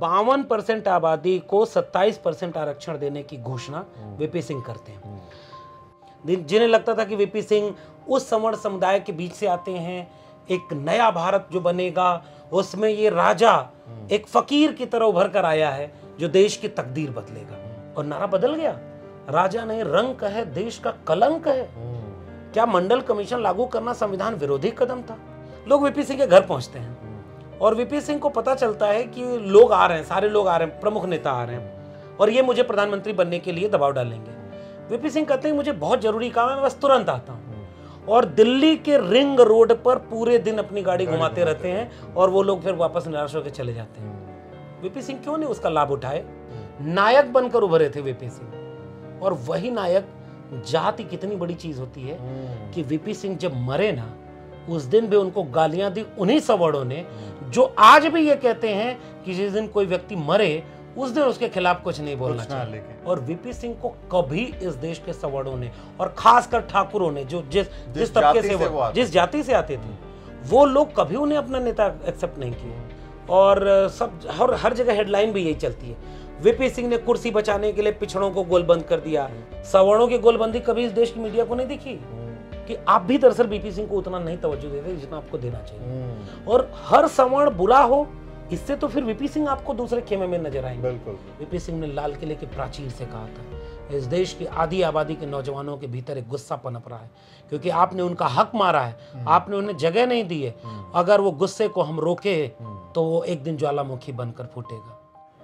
बावन परसेंट आबादी को 27 परसेंट आरक्षण देने की घोषणा हम्म। वीपी सिंह करते हैं हम्म। जिन्हें लगता था कि वीपी सिंह उस सवर्ण समुदाय के बीच से आते हैं एक नया भारत जो बनेगा उसमें ये राजा हम्म। एक फकीर की तरह उभर कर आया है जो देश की तकदीर बदलेगा और नारा बदल गया राजा ने रंग का है देश का कलंक है क्या मंडल कमीशन लागू करना संविधान विरोधी कदम था लोग वीपी सिंह के घर पहुंचते हैं और वीपी सिंह को पता चलता है कि लोग आ रहे हैं सारे लोग आ रहे हैं प्रमुख नेता आ रहे हैं और ये मुझे प्रधानमंत्री बनने के लिए दबाव डालेंगे वीपी सिंह कहते हैं मुझे बहुत जरूरी काम है मैं बस तुरंत आता हूँ और दिल्ली के रिंग रोड पर पूरे दिन अपनी गाड़ी घुमाते रहते हैं और वो लोग फिर वापस निराश होकर चले जाते हैं वीपी सिंह क्यों नहीं उसका लाभ उठाए नायक बनकर उभरे थे वीपी सिंह और वही नायक जाति कितनी बड़ी चीज होती है हम्म। कि वीपी सिंह जब मरे ना उस दिन भी उनको गालियां दी उन्हीं सवर्णों ने जो आज भी ये कहते हैं कि जिस दिन कोई व्यक्ति मरे उस दिन उसके खिलाफ कुछ नहीं बोलना चाहिए और वीपी सिंह को कभी इस देश के सवर्णों ने और खासकर ठाकुरों ने जो जिस जिस तबके से, जिस जाति से आते थे वो लोग कभी उन्हें अपना नेता एक्सेप्ट नहीं किए और सब हर हर जगह हेडलाइन भी यही चलती है वीपी सिंह ने कुर्सी बचाने के लिए पिछड़ों को गोलबंद कर दिया सवर्णों की गोलबंदी कभी इस देश की मीडिया को नहीं दिखी कि आप भी दरअसल बीपी सिंह को उतना नहीं तवज्जो दे रहे जितना आपको देना चाहिए हम्म। और हर सवर्ण बुरा हो इससे तो फिर वीपी सिंह आपको दूसरे खेमे में नजर आएंगे बिल्कुल वीपी सिंह ने लाल किले के प्राचीर से कहा था इस देश की आधी आबादी के नौजवानों के भीतर एक गुस्सा पनप रहा है क्योंकि आपने उनका हक मारा है हम्म। आपने उन्हें जगह नहीं दी है हम्म। अगर वो गुस्से को हम रोके तो वो एक दिन ज्वालामुखी बनकर फूटेगा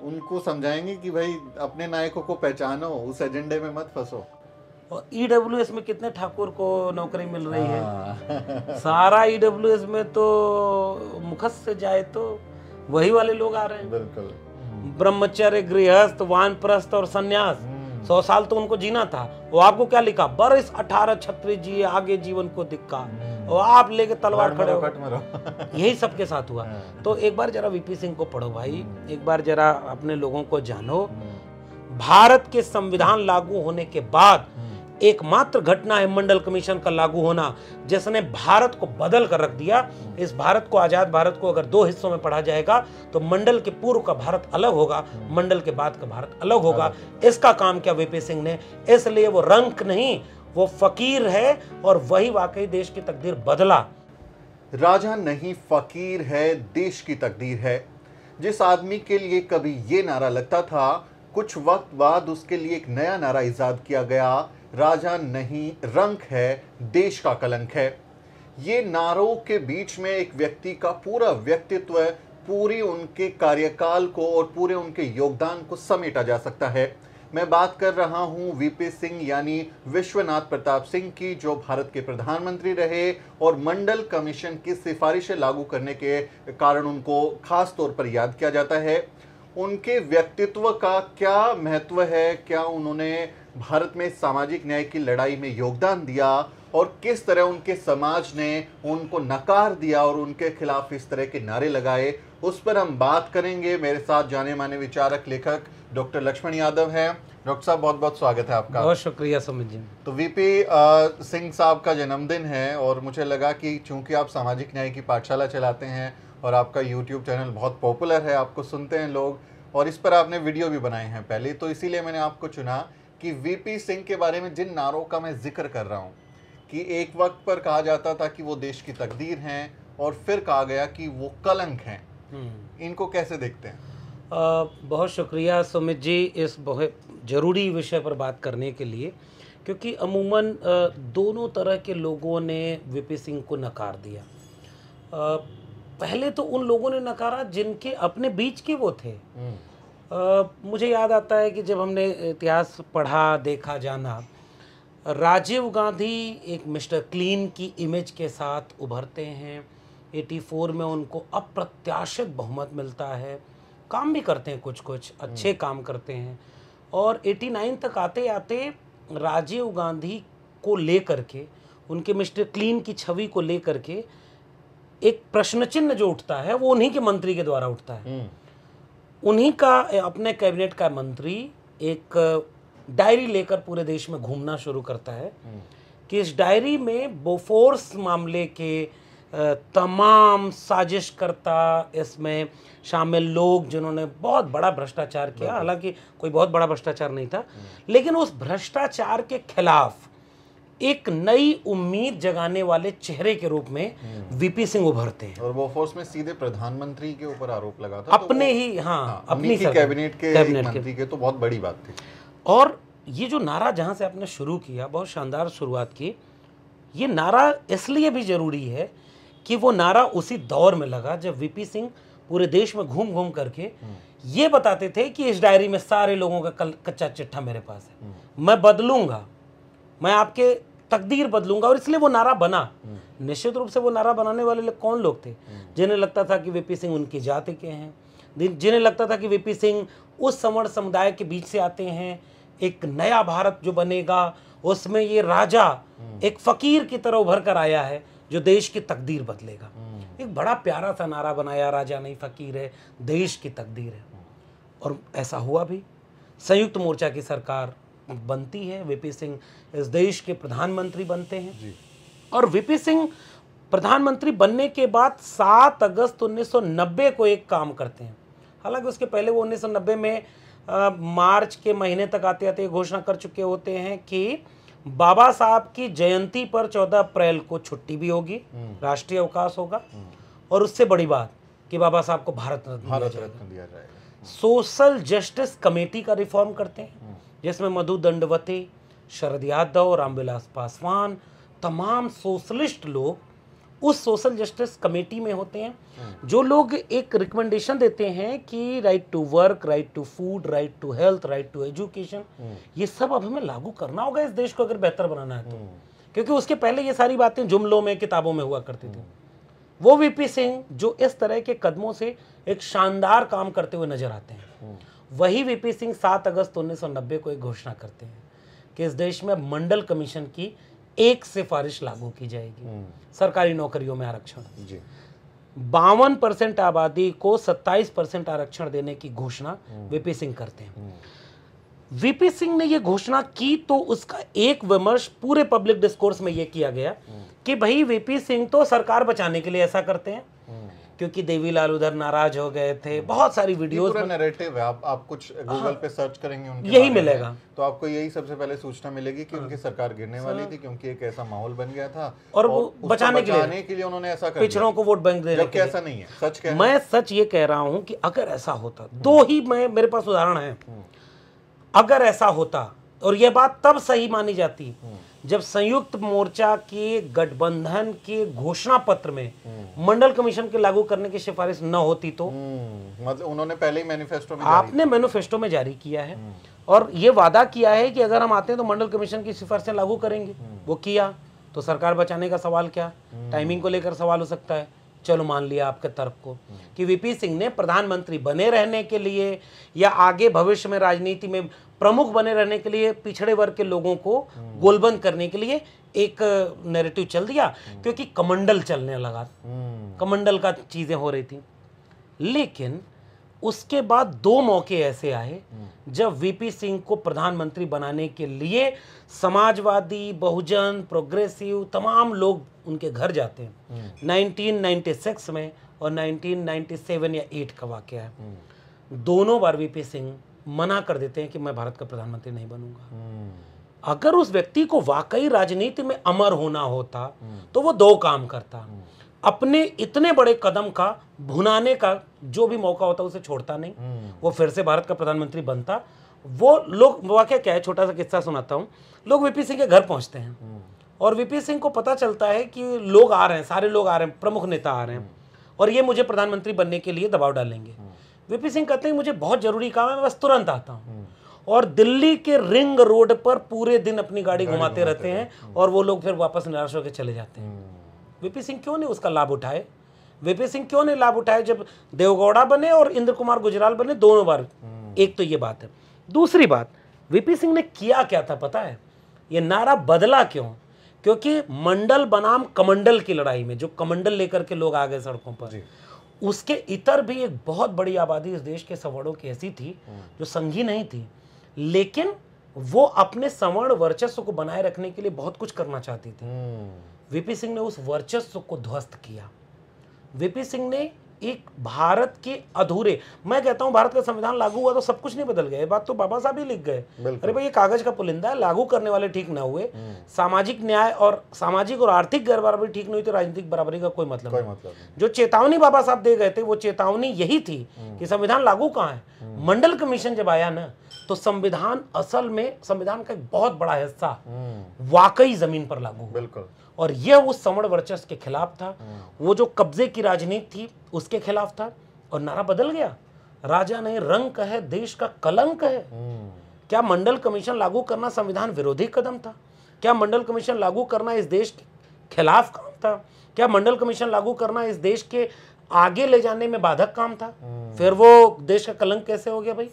उनको समझाएंगे कि भाई अपने नायकों को पहचानो उस एजेंडे में मत फंसो और ईडब्ल्यूएस e में कितने ठाकुर को नौकरी मिल रही है हाँ। सारा ईडब्ल्यूएस e में तो मुखस से जाए तो वही वाले लोग आ रहे हैं बिल्कुल ब्रह्मचर्य गृहस्थ वानप्रस्थ और सन्यास हम्म। सौ साल तो उनको जीना था वो आपको क्या लिखा बरस अठारह छत्री जी आगे जीवन को दिखा हम्म। और आप लेके तलवार खड़े हो यही सबके साथ हुआ हाँ। तो एक बार जरा वीपी सिंह को पढ़ो भाई हम्म। एक बार जरा अपने लोगों को जानो भारत के संविधान लागू होने के बाद एकमात्र घटना है मंडल कमीशन का लागू होना जिसने भारत को बदल कर रख दिया इस भारत को आज़ाद भारत को अगर दो हिस्सों में पढ़ा जाएगा तो मंडल के पूर्व का भारत अलग होगा मंडल के बाद का भारत अलग होगा इसका काम क्या वीपी सिंह ने इसलिए वो रंक नहीं वो फकीर है और वही वाकई देश की तकदीर बदला राजा नहीं फकीर है देश की तकदीर है जिस आदमी के लिए कभी ये नारा लगता था कुछ वक्त बाद उसके लिए एक नया नारा ईजाद किया गया राजा नहीं रंक है देश का कलंक है ये नारों के बीच में एक व्यक्ति का पूरा व्यक्तित्व पूरी उनके कार्यकाल को और पूरे उनके योगदान को समेटा जा सकता है मैं बात कर रहा हूं वीपी सिंह यानी विश्वनाथ प्रताप सिंह की जो भारत के प्रधानमंत्री रहे और मंडल कमीशन की सिफारिशें लागू करने के कारण उनको खास तौर पर याद किया जाता है उनके व्यक्तित्व का क्या महत्व है क्या उन्होंने भारत में सामाजिक न्याय की लड़ाई में योगदान दिया और किस तरह उनके समाज ने उनको नकार दिया और उनके खिलाफ इस तरह के नारे लगाए उस पर हम बात करेंगे मेरे साथ जाने माने विचारक लेखक डॉक्टर लक्ष्मण यादव हैं डॉक्टर साहब बहुत बहुत स्वागत है आपका बहुत शुक्रिया समझ तो वीपी सिंह साहब का जन्मदिन है और मुझे लगा कि चूंकि आप सामाजिक न्याय की पाठशाला चलाते हैं और आपका यूट्यूब चैनल बहुत पॉपुलर है आपको सुनते हैं लोग और इस पर आपने वीडियो भी बनाए हैं पहले तो इसीलिए मैंने आपको चुना कि वीपी सिंह के बारे में जिन नारों का मैं जिक्र कर रहा हूँ कि एक वक्त पर कहा जाता था कि वो देश की तकदीर हैं और फिर कहा गया कि वो कलंक हैं हम्म। इनको कैसे देखते हैं आ, बहुत शुक्रिया सुमित जी इस बहुत ज़रूरी विषय पर बात करने के लिए क्योंकि अमूमन दोनों तरह के लोगों ने वीपी सिंह को नकार दिया आ, पहले तो उन लोगों ने नकारा जिनके अपने बीच के वो थे हम्म। मुझे याद आता है कि जब हमने इतिहास पढ़ा देखा जाना राजीव गांधी एक मिस्टर क्लीन की इमेज के साथ उभरते हैं 84 में उनको अप्रत्याशित बहुमत मिलता है काम भी करते हैं कुछ कुछ अच्छे हम्म। काम करते हैं और 89 तक आते आते राजीव गांधी को ले करके उनके मिस्टर क्लीन की छवि को ले करके एक प्रश्न चिन्ह जो उठता है वो उन्हीं के मंत्री के द्वारा उठता है हम्म। उन्हीं का अपने कैबिनेट का मंत्री एक डायरी लेकर पूरे देश में घूमना शुरू करता है हम्म। कि इस डायरी में बोफोर्स मामले के तमाम साजिशकर्ता इसमें शामिल लोग जिन्होंने बहुत बड़ा भ्रष्टाचार किया हालांकि कोई बहुत बड़ा भ्रष्टाचार नहीं था हम्म। लेकिन उस भ्रष्टाचार के खिलाफ एक नई उम्मीद जगाने वाले चेहरे के रूप में वीपी हम्म। सिंह उभरते हैं और वो फोर्स में सीधे प्रधानमंत्री के ऊपर आरोप लगा था तो अपने तो ही हाँ, हाँ अपनी ही कैबिनेट के कैबिनेट के, के तो बहुत बड़ी बात थी और ये जो नारा जहां से आपने शुरू किया बहुत शानदार शुरुआत की ये नारा इसलिए भी जरूरी है कि वो नारा उसी दौर में लगा जब वीपी सिंह पूरे देश में घूम घूम करके हम्म। ये बताते थे कि इस डायरी में सारे लोगों का कल कच्चा चिट्ठा मेरे पास है हम्म। मैं बदलूंगा मैं आपके तकदीर बदलूंगा और इसलिए वो नारा बना हम्म। निश्चित रूप से वो नारा बनाने वाले लोग कौन लोग थे हम्म। जिन्हें लगता था कि वीपी सिंह उनकी जाति के हैं जिन्हें लगता था कि वीपी सिंह उस सवर्ण समुदाय के बीच से आते हैं एक नया भारत जो बनेगा उसमें ये राजा हम्म। एक फकीर की तरह उभर कर आया है जो देश की तकदीर बदलेगा एक बड़ा प्यारा सा नारा बनाया राजा नहीं फकीर है देश की तकदीर है और ऐसा हुआ भी संयुक्त मोर्चा की सरकार बनती है वीपी सिंह इस देश के प्रधानमंत्री बनते हैं और वीपी सिंह प्रधानमंत्री बनने के बाद 7 अगस्त 1990 को एक काम करते हैं हालांकि उसके पहले वो 1990 में आ, मार्च के महीने तक आते आते घोषणा कर चुके होते हैं कि बाबा साहब की जयंती पर 14 अप्रैल को छुट्टी भी होगी हम्म। राष्ट्रीय अवकाश होगा हम्म। और उससे बड़ी बात कि बाबा साहब को भारत रत्न दिया जाएगा सोशल जस्टिस कमेटी का रिफॉर्म करते हैं हम्म। जिसमें मधु दंडवते शरद यादव रामविलास पासवान तमाम सोशलिस्ट लोग उस सोशल जस्टिस कमेटी में होते हैं हम्म। जो लोग एक रिकमेंडेशन देते हैं कि right to work right to food right to health right to education ये सब अब हमें लागू करना होगा इस देश को अगर बेहतर बनाना है तो हम्म। क्योंकि उसके पहले ये सारी बातें जुमलों में किताबों में हुआ करती थी हम्म। वो वीपी सिंह जो इस तरह के कदमों से एक शानदार काम करते हुए नजर आते हैं वही वीपी सिंह सात अगस्त उन्नीस को एक घोषणा करते हैं कि इस देश में मंडल कमीशन की एक सिफारिश लागू की जाएगी हम्म। सरकारी नौकरियों में आरक्षण बावन परसेंट आबादी को 27 परसेंट आरक्षण देने की घोषणा वीपी हम्म। सिंह करते हैं वीपी हम्म। सिंह ने यह घोषणा की तो उसका एक विमर्श पूरे पब्लिक डिस्कोर्स में यह किया गया कि भाई वीपी सिंह तो सरकार बचाने के लिए ऐसा करते हैं क्योंकि देवीलाल उधर नाराज हो गए थे बहुत सारी वीडियोस नैरेटिव है आप आप कुछ गूगल हाँ। पे सर्च करेंगे उनके यही मिलेगा तो आपको यही सबसे पहले सूचना मिलेगी कि हाँ। उनकी सरकार गिरने हाँ। वाली थी क्योंकि एक ऐसा माहौल बन गया था और वो बचाने के लिए के लिए उन्होंने ऐसा पिछड़ों को वोट बैंक देने ऐसा नहीं है सच मैं सच ये कह रहा हूँ की अगर ऐसा होता हम्म। दो ही मैं मेरे पास उदाहरण है हम्म। अगर ऐसा होता और यह बात तब सही मानी जाती हम्म। जब संयुक्त मोर्चा के गठबंधन के घोषणा पत्र में हम्म। मंडल कमीशन के लागू करने की सिफारिश न होती तो मतलब उन्होंने पहले ही मैनिफेस्टो में आपने मैनिफेस्टो में जारी किया है हम्म। और ये वादा किया है कि अगर हम आते हैं तो मंडल कमीशन की सिफारिशें लागू करेंगे वो किया तो सरकार बचाने का सवाल क्या टाइमिंग को लेकर सवाल हो सकता है चलो मान लिया आपके तर्क को कि वीपी सिंह ने प्रधानमंत्री बने रहने के लिए या आगे भविष्य में राजनीति में प्रमुख बने रहने के लिए पिछड़े वर्ग के लोगों को गोलबंद करने के लिए एक नैरेटिव चल दिया क्योंकि कमंडल चलने लगा कमंडल का चीज़ें हो रही थी लेकिन उसके बाद दो मौके ऐसे आए जब वीपी सिंह को प्रधानमंत्री बनाने के लिए समाजवादी बहुजन प्रोग्रेसिव तमाम लोग उनके घर जाते हैं 1996 में और 1997 या 8 का वाक्य है दोनों बार वीपी सिंह मना कर देते हैं कि मैं भारत का प्रधानमंत्री नहीं बनूंगा हम्म। अगर उस व्यक्ति को वाकई राजनीति में अमर होना होता हम्म। तो वो दो काम करता हम्म। अपने इतने बड़े कदम का भुनाने का जो भी मौका होता उसे छोड़ता नहीं वो फिर से भारत का प्रधानमंत्री बनता वो लोग वाक्य क्या है छोटा सा किस्सा सुनाता हूँ लोग वीपी सिंह के घर पहुंचते हैं और वीपी सिंह को पता चलता है कि लोग आ रहे हैं सारे लोग आ रहे हैं प्रमुख नेता आ रहे हैं और ये मुझे प्रधानमंत्री बनने के लिए दबाव डालेंगे वीपी सिंह कहते हैं मुझे बहुत ज़रूरी काम है मैं बस तुरंत आता हूँ और दिल्ली के रिंग रोड पर पूरे दिन अपनी गाड़ी घुमाते रहते हैं और वो लोग फिर वापस निराश होकर चले जाते हैं वीपी हम्म। सिंह क्यों नहीं उसका लाभ उठाए वीपी सिंह क्यों नहीं लाभ उठाए जब देवगौड़ा बने और इंद्र कुमार गुजराल बने दोनों बार हम्म। एक तो ये बात है दूसरी बात वीपी सिंह ने किया क्या था पता है ये नारा बदला क्यों क्योंकि मंडल बनाम कमंडल की लड़ाई में जो कमंडल लेकर के लोग आ गए सड़कों पर उसके इतर भी एक बहुत बड़ी आबादी इस देश के सवर्णों की ऐसी थी हम्म। जो संघी नहीं थी लेकिन वो अपने सवर्ण वर्चस्व को बनाए रखने के लिए बहुत कुछ करना चाहती थी हम्म। वीपी सिंह ने उस वर्चस्व को ध्वस्त किया वीपी सिंह ने एक भारत के अधूरे मैं कहता हूं भारत का संविधान लागू हुआ तो सब कुछ नहीं बदल गया बात तो बाबा साहब ही लिख गए अरे भाई ये कागज का पुलिंदा है लागू करने वाले ठीक ना हुए हम्म। सामाजिक न्याय और सामाजिक और आर्थिक गैर बराबरी ठीक नहीं हुई तो राजनीतिक बराबरी का कोई मतलब कोई मतलब जो चेतावनी बाबा साहब दे गए थे वो चेतावनी यही थी हम्म। कि संविधान लागू कहाँ है हम्म। मंडल कमीशन जब आया ना तो संविधान असल में संविधान का एक बहुत बड़ा हिस्सा हम्म। वाकई जमीन पर लागू बिल्कुल और यह वो समण वर्चस्व के खिलाफ था हम्म। वो जो कब्जे की राजनीति थी उसके खिलाफ था और नारा बदल गया राजा ने रंग कहे देश का कलंक है हम्म। क्या मंडल कमीशन लागू करना संविधान विरोधी कदम था क्या मंडल कमीशन लागू करना इस देश के खिलाफ काम था क्या मंडल कमीशन लागू करना इस देश के आगे ले जाने में बाधक काम था फिर वो देश का कलंक कैसे हो गया भाई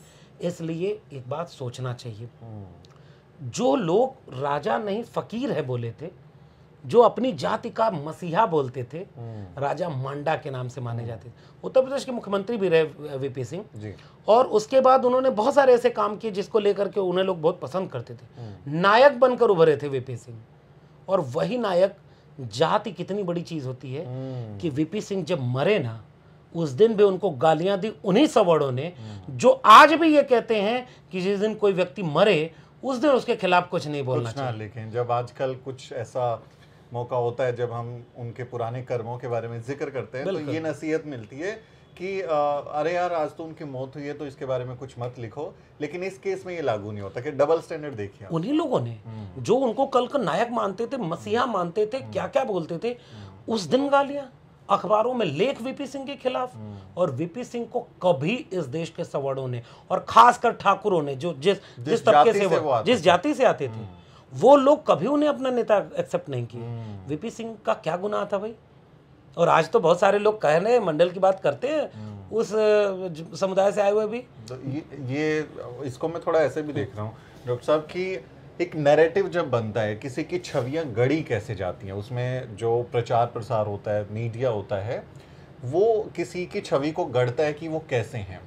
इसलिए एक बात सोचना चाहिए हम्म। जो लोग राजा नहीं फकीर है बोले थे जो अपनी जाति का मसीहा बोलते थे हम्म। राजा मांडा के नाम से माने हम्म। जाते थे उत्तर प्रदेश के मुख्यमंत्री भी रहे वीपी सिंह और उसके बाद उन्होंने बहुत सारे ऐसे काम किए जिसको लेकर के उन्हें लोग बहुत पसंद करते थे नायक बनकर उभरे थे वीपी सिंह और वही नायक जाति कितनी बड़ी चीज होती है कि वीपी सिंह जब मरे ना उस दिन भी उनको गालियां दी उन्हीं सवर्णों ने जो आज भी ये कहते हैं कि जिस दिन कोई व्यक्ति मरे उस दिन उसके खिलाफ कुछ नहीं बोलना कुछ ना लेकिन जब आजकल कुछ ऐसा मौका होता है जब हम उनके पुराने कर्मों के बारे में जिक्र करते हैं तो ये नसीहत मिलती है कि आ, अरे यार आज तो उनकी मौत हुई है तो इसके बारे में कुछ मत लिखो लेकिन इस केस में ये लागू नहीं होता कि डबल स्टैंडर्ड देखिए उन्हीं लोगों ने हम्म। जो उनको कल का नायक मानते थे मसीहा मानते थे हम्म। क्या क्या बोलते थे हम्म। उस दिन गालियां अखबारों में लेख वीपी सिंह के खिलाफ हम्म। और वीपी सिंह को कभी इस देश के सवर्णों ने और खासकर ठाकुरों ने जो जिस जिस तबके से, जिस जाति से आते थे हम्म। वो लोग कभी उन्हें अपना नेता एक्सेप्ट नहीं किए वीपी हम्म। सिंह का क्या गुनाह था भाई और आज तो बहुत सारे लोग कह रहे हैं मंडल की बात करते हैं उस समुदाय से आए हुए भी तो ये, ये इसको मैं थोड़ा ऐसे भी देख रहा हूँ डॉक्टर साहब की एक नैरेटिव जब बनता है किसी की छवियां गढ़ी कैसे जाती हैं उसमें जो प्रचार प्रसार होता है मीडिया होता है वो किसी की छवि को गढ़ता है कि वो कैसे हैं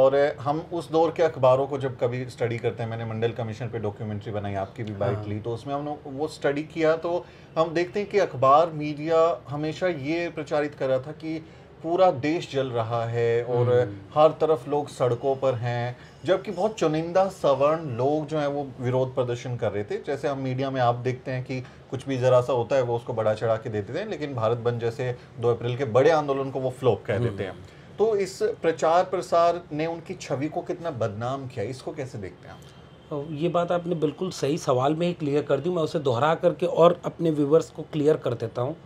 और हम उस दौर के अखबारों को जब कभी स्टडी करते हैं मैंने मंडल कमीशन पे डॉक्यूमेंट्री बनाई आपकी भी बाइक हाँ। ली तो उसमें हमने वो स्टडी किया तो हम देखते हैं कि अखबार मीडिया हमेशा ये प्रचारित कर रहा था कि पूरा देश जल रहा है और हम्म। हर तरफ लोग सड़कों पर हैं जबकि बहुत चुनिंदा सवर्ण लोग जो हैं वो विरोध प्रदर्शन कर रहे थे जैसे हम मीडिया में आप देखते हैं कि कुछ भी ज़रा सा होता है वो उसको बढ़ा चढ़ा के देते हैं लेकिन भारत बंद जैसे दो अप्रैल के बड़े आंदोलन को वो फ्लोप कह देते हम्म। हैं तो इस प्रचार प्रसार ने उनकी छवि को कितना बदनाम किया इसको कैसे देखते हैं आप ये बात आपने बिल्कुल सही सवाल में ही क्लियर कर दी मैं उसे दोहरा करके और अपने व्यूवर्स को क्लियर कर देता हूँ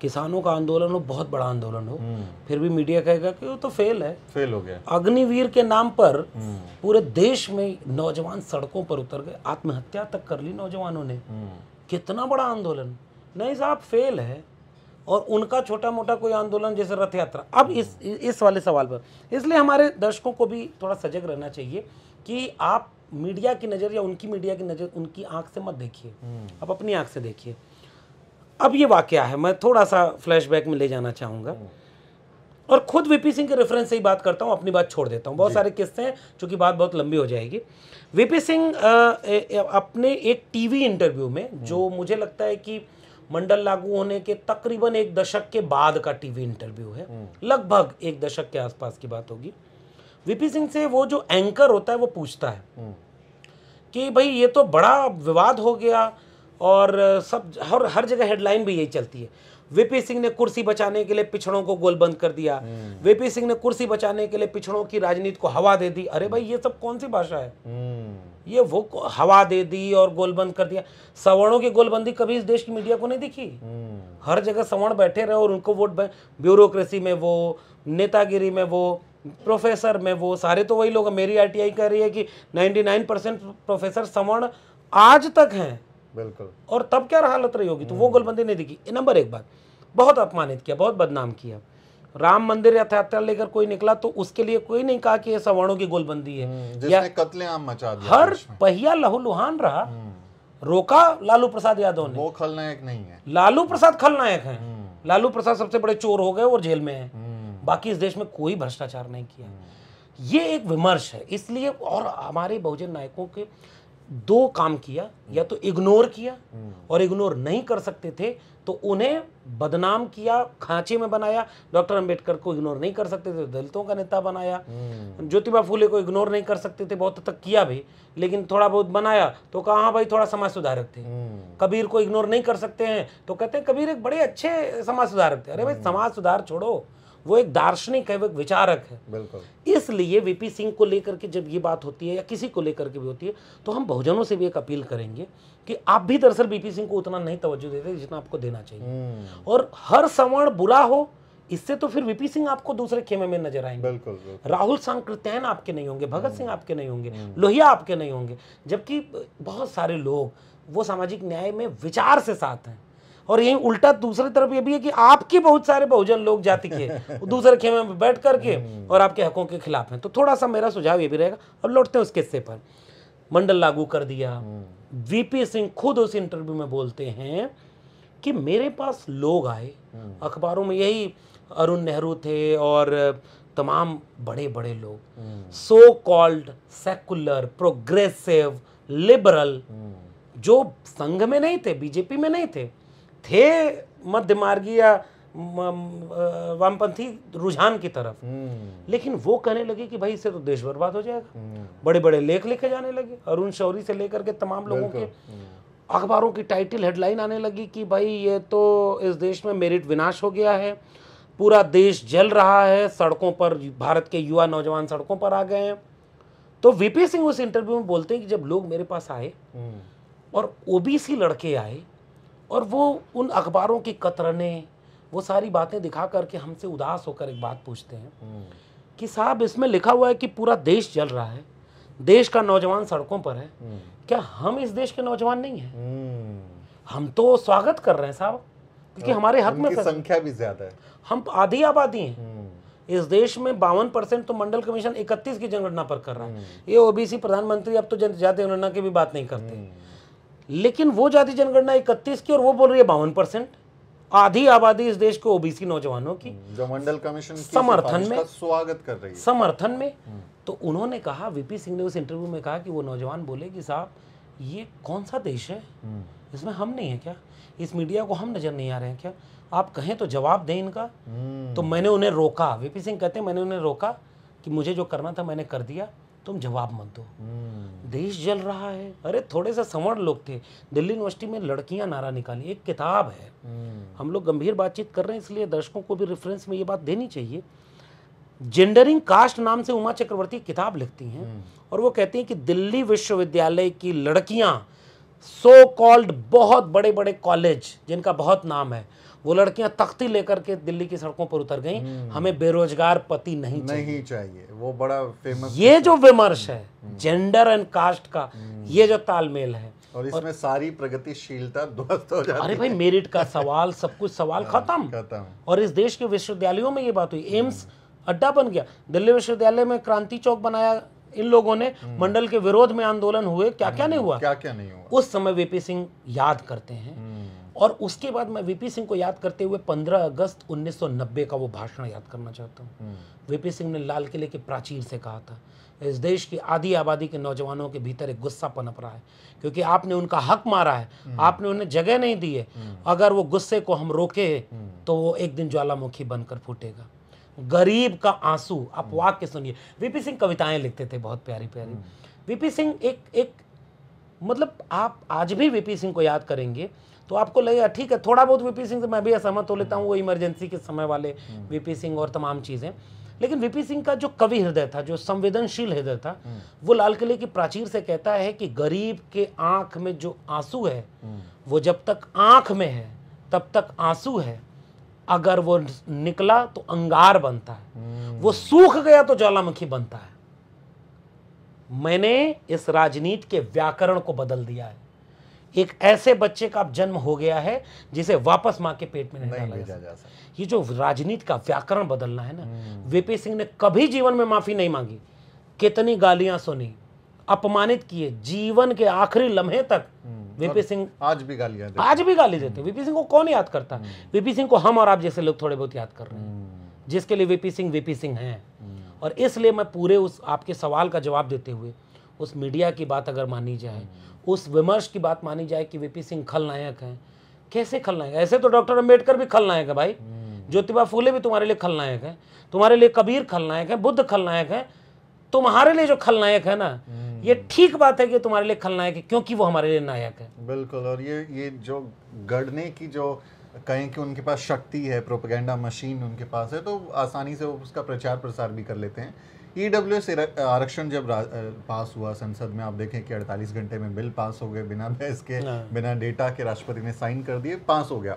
किसानों का आंदोलन हो बहुत बड़ा आंदोलन हो हम्म। फिर भी मीडिया कहेगा कि वो तो फेल है फेल हो गया अग्निवीर के नाम पर हम्म। पूरे देश में नौजवान सड़कों पर उतर गए आत्महत्या तक कर ली नौजवानों ने हम्म। कितना बड़ा आंदोलन नहीं साहब फेल है और उनका छोटा मोटा कोई आंदोलन जैसे रथ यात्रा अब इस इस वाले सवाल पर इसलिए हमारे दर्शकों को भी थोड़ा सजग रहना चाहिए कि आप मीडिया की नज़र या उनकी मीडिया की नज़र उनकी आंख से मत देखिए आप अपनी आंख से देखिए अब ये वाक्य है मैं थोड़ा सा फ्लैशबैक में ले जाना चाहूँगा और खुद वीपी सिंह के रेफरेंस से ही बात करता हूँ अपनी बात छोड़ देता हूँ बहुत सारे किस्से हैं चूँकि बात बहुत लंबी हो जाएगी वीपी सिंह अपने एक टीवी इंटरव्यू में हम्म। जो मुझे लगता है कि मंडल लागू होने के तकरीबन एक दशक के बाद का टीवी इंटरव्यू है हम्म। लगभग एक दशक के आसपास की बात होगी वीपी सिंह से वो जो एंकर होता है वो पूछता है हम्म। कि भाई ये तो बड़ा विवाद हो गया और सब हर हर जगह हेडलाइन भी यही चलती है वीपी सिंह ने कुर्सी बचाने के लिए पिछड़ों को गोलबंद कर दिया वीपी हम्म। सिंह ने कुर्सी बचाने के लिए पिछड़ों की राजनीति को हवा दे दी अरे भाई ये सब कौन सी भाषा है हम्म। ये वो हवा दे दी और गोलबंद कर दिया सवर्णों की गोलबंदी कभी इस देश की मीडिया को नहीं दिखी हम्म। हर जगह सवर्ण बैठे रहे और उनको वोट ब्यूरोक्रेसी में वो नेतागिरी में वो प्रोफेसर में वो सारे तो वही लोग मेरी आरटीआई कह रही है कि 99 परसेंट प्रोफेसर सवर्ण आज तक हैं बिल्कुल और तब क्या हालत रही होगी तो वो हम्म। गोलबंदी नहीं दिखी नंबर एक बात बहुत अपमानित किया बहुत बदनाम किया राम मंदिर रथ यात्रा लेकर कोई निकला तो उसके लिए कोई नहीं कहा कि ये सवर्णों की गोलबंदी है हम्म, या कत्लेआम मचा दिया हर पहिया लहू लुहान रहा हम्म। रोका लालू प्रसाद यादव ने वो खलनायक नहीं है लालू प्रसाद खलनायक है लालू प्रसाद सबसे बड़े चोर हो गए और जेल में है बाकी इस देश में कोई भ्रष्टाचार नहीं किया ये एक विमर्श है इसलिए और हमारे बहुजन नायकों के दो काम किया या तो इग्नोर किया और इग्नोर नहीं कर सकते थे तो उन्हें बदनाम किया खांचे में बनाया डॉक्टर अंबेडकर को इग्नोर नहीं कर सकते थे दलितों का नेता बनाया हम्म। ज्योतिबा फूले को इग्नोर नहीं कर सकते थे बहुत तक किया भी लेकिन थोड़ा बहुत बनाया तो कहा हाँ भाई थोड़ा समाज सुधारक थे हम्म। कबीर को इग्नोर नहीं कर सकते हैं तो कहते हैं कबीर एक बड़े अच्छे समाज सुधारक थे अरे भाई हम्म। समाज सुधार छोड़ो वो एक दार्शनिक है वो एक विचारक है बिल्कुल इसलिए वीपी सिंह को लेकर के जब ये बात होती है या किसी को लेकर के भी होती है तो हम बहुजनों से भी एक अपील करेंगे कि आप भी दरअसल बीपी सिंह को उतना नहीं तवज्जो देते जितना आपको देना चाहिए हम्म। और हर सवर्ण बुरा हो इससे तो फिर वीपी सिंह आपको दूसरे खेमे में नजर आएंगे बिल्कुल, राहुल सांकृत्यायन आपके नहीं होंगे भगत सिंह आपके नहीं होंगे हम्म। लोहिया आपके नहीं होंगे जबकि बहुत सारे लोग वो सामाजिक न्याय में विचार से साथ हैं और यही उल्टा दूसरी तरफ ये भी है कि आपके बहुत सारे बहुजन लोग जाति के दूसरे खेमे में बैठ करके हम्म। और आपके हकों के खिलाफ हैं तो थोड़ा सा मेरा सुझाव ये भी रहेगा और लौटते हैं उस किस्से पर मंडल लागू कर दिया वीपी हम्म। सिंह खुद उस इंटरव्यू में बोलते हैं कि मेरे पास लोग आए हम्म। अखबारों में यही अरुण नेहरू थे और तमाम बड़े बड़े लोग so called secular progressive liberal जो संघ में नहीं थे बीजेपी में नहीं थे थे मध्य या वामपंथी रुझान की तरफ हम्म। लेकिन वो कहने लगे कि भाई इससे तो देश बर्बाद हो जाएगा हम्म। बड़े बड़े लेख लिखे जाने लगे अरुण शौरी से लेकर के तमाम लोगों के हम्म। अखबारों की टाइटल हेडलाइन आने लगी कि भाई ये तो इस देश में मेरिट विनाश हो गया है पूरा देश जल रहा है सड़कों पर भारत के युवा नौजवान सड़कों पर आ गए हैं तो वीपी सिंह उस इंटरव्यू में बोलते हैं कि जब लोग मेरे पास आए और ओबीसी लड़के आए और वो उन अखबारों की कतरने वो सारी बातें दिखा करके हमसे उदास होकर एक बात पूछते हैं हम्म। कि साहब इसमें लिखा हुआ है कि पूरा देश जल रहा है देश का नौजवान सड़कों पर है हम्म। क्या हम इस देश के नौजवान नहीं है हम्म। हम तो स्वागत कर रहे हैं साहब क्योंकि हमारे हक में संख्या भी ज्यादा है हम आधी आबादी हैं इस देश में बावन परसेंट तो मंडल कमीशन इकतीस की जनगणना पर कर रहा है ये ओबीसी प्रधानमंत्री अब तो जनजाति जनगणना की भी बात नहीं करते लेकिन वो जाति जनगणना इकतीस की और वो बोल रही है बावन परसेंट आधी आबादी इस देश को ओबीसी नौजवानों की हम्म, जो मंडल कमीशन समर्थन में स्वागत कर रही है समर्थन में हम्म। तो उन्होंने कहा वीपी सिंह ने उस इंटरव्यू में कहा कि वो नौजवान बोले कि साहब ये कौन सा देश है हम्म। इसमें हम नहीं है क्या इस मीडिया को हम नजर नहीं आ रहे हैं क्या आप कहें तो जवाब दें इनका तो मैंने उन्हें रोका वीपी सिंह कहते हैं मैंने उन्हें रोका कि मुझे जो करना था मैंने कर दिया तुम जवाब मत दो हम्म। देश जल रहा है अरे थोड़े से संवर्ण लोग थे दिल्ली यूनिवर्सिटी में लड़कियां नारा निकाली एक किताब है हम्म। हम लोग गंभीर बातचीत कर रहे हैं इसलिए दर्शकों को भी रेफरेंस में ये बात देनी चाहिए जेंडरिंग कास्ट नाम से उमा चक्रवर्ती किताब लिखती हैं हम्म। और वो कहती हैं कि दिल्ली विश्वविद्यालय की लड़कियां सो कॉल्ड बहुत बड़े बड़े कॉलेज जिनका बहुत नाम है वो लड़कियां तख्ती लेकर के दिल्ली की सड़कों पर उतर गई हम्म। हमें बेरोजगार पति नहीं चाहिए नहीं चाहिए वो बड़ा फेमस ये जो विमर्श है जेंडर एंड कास्ट का हम्म। ये जो तालमेल है और इसमें और, सारी प्रगतिशीलता ध्वस्त हो जाती अरे भाई मेरिट का सवाल सब कुछ सवाल हाँ, खत्म खत्म और इस देश के विश्वविद्यालयों में ये बात हुई एम्स अड्डा बन गया दिल्ली विश्वविद्यालय में क्रांति चौक बनाया इन लोगों ने हम्म। मंडल के विरोध में आंदोलन हुए क्या क्या नहीं हुआ क्या क्या नहीं हुआ उस समय वीपी सिंह याद करते हैं और उसके बाद मैं वीपी सिंह को याद करते हुए 15 अगस्त 1990 का वो भाषण याद करना चाहता हूँ वीपी हम्म। सिंह ने लाल किले के प्राचीर से कहा था इस देश की आधी आबादी के नौजवानों के भीतर एक गुस्सा पनप रहा है क्योंकि आपने उनका हक मारा है हम्म। आपने उन्हें जगह नहीं दी है हम्म। अगर वो गुस्से को हम रोके तो वो एक दिन ज्वालामुखी बनकर फूटेगा गरीब का आंसू आप वाक्य सुनिए वीपी सिंह कविताएं लिखते थे बहुत प्यारी प्यारी वीपी सिंह एक एक मतलब आप आज भी वीपी सिंह को याद करेंगे तो आपको लगेगा ठीक है थोड़ा बहुत वीपी सिंह से मैं भी असहमत हो लेता हूँ वो इमरजेंसी के समय वाले वीपी हम्म। सिंह और तमाम चीज़ें लेकिन वीपी सिंह का जो कवि हृदय था जो संवेदनशील हृदय था हम्म। वो लाल किले की प्राचीर से कहता है कि गरीब के आंख में जो आंसू है हम्म। वो जब तक आंख में है तब तक आंसू है अगर वो निकला तो अंगार बनता है वो सूख गया तो ज्वालामुखी बनता है मैंने इस राजनीति के व्याकरण को बदल दिया है एक ऐसे बच्चे का जन्म हो गया है जिसे वापस माँ के पेट में नहीं, डाला जा, जा सकता ये जो राजनीति का व्याकरण बदलना है ना हम्म। वीपी सिंह ने कभी जीवन में माफ़ी नहीं मांगी कितनी गालियां सुनी अपमानित किए जीवन के आखिरी लम्हे तक हम्म। वीपी मतलब सिंह आज भी गालियां आज भी गाली देते वीपी सिंह को कौन याद करता हम्म। वीपी सिंह को हम और आप जैसे लोग थोड़े बहुत याद कर रहे हैं जिसके लिए वीपी सिंह वीपी सिंह हैं और इसलिए मैं पूरे उस आपके सवाल का जवाब देते हुए उस मीडिया की बात अगर मानी जाए उस विमर्श की बात मानी जाए कि वीपी सिंह खलनायक हैं कैसे खलनायक ऐसे तो डॉक्टर अम्बेडकर भी खलनायक है भाई हम्म। ज्योतिबा फूले भी तुम्हारे लिए खलनायक हैं तुम्हारे लिए कबीर खलनायक है बुद्ध खलनायक है तुम्हारे लिए जो खलनायक है ना हम्म। ये ठीक बात है कि तुम्हारे लिए खलनायक है क्योंकि वो हमारे लिए नायक है बिल्कुल और ये ये जो गढ़ने की जो कहें कि उनके पास शक्ति है प्रोपेगेंडा मशीन उनके पास है तो आसानी से वो उसका प्रचार प्रसार भी कर लेते हैं ईडब्ल्यूएस e आरक्षण जब पास हुआ संसद में आप देखें कि 48 घंटे में बिल पास हो गए बिना बहस के हाँ। बिना डेटा के राष्ट्रपति ने साइन कर दिए पास हो गया